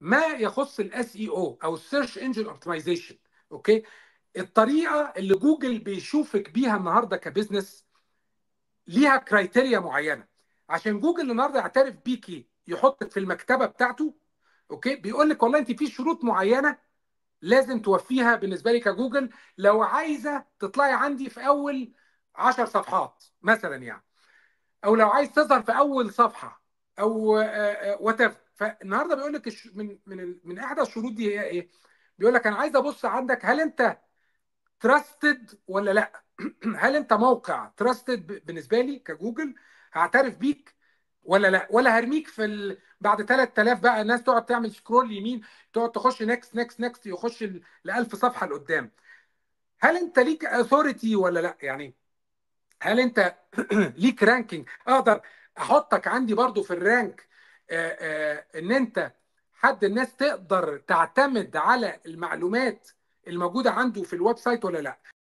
ما يخص الاس اي e او او السيرش انجن اوبتمايزيشن اوكي الطريقه اللي جوجل بيشوفك بيها النهارده كبزنس ليها كرايتيريا معينه عشان جوجل النهارده يعترف بيكي يحطك في المكتبه بتاعته اوكي بيقول لك والله انت في شروط معينه لازم توفيها بالنسبه لي كجوجل لو عايزه تطلعي عندي في اول 10 صفحات مثلا يعني او لو عايز تظهر في اول صفحه او وات فالنهارده بيقول لك من من من احدى الشروط دي هي ايه؟ بيقول لك انا عايز ابص عندك هل انت تراستد ولا لا؟ هل انت موقع تراستد بالنسبه لي كجوجل هعترف بيك ولا لا ولا هرميك في ال... بعد 3000 بقى الناس تقعد تعمل سكرول يمين تقعد تخش نكست نكست نكست يخش ل 1000 صفحه لقدام هل انت ليك اثوريتي ولا لا يعني هل انت ليك رانكينج اقدر احطك عندي برضو في الرانك آه، آه، ان انت حد الناس تقدر تعتمد على المعلومات الموجوده عنده في الويب سايت ولا لا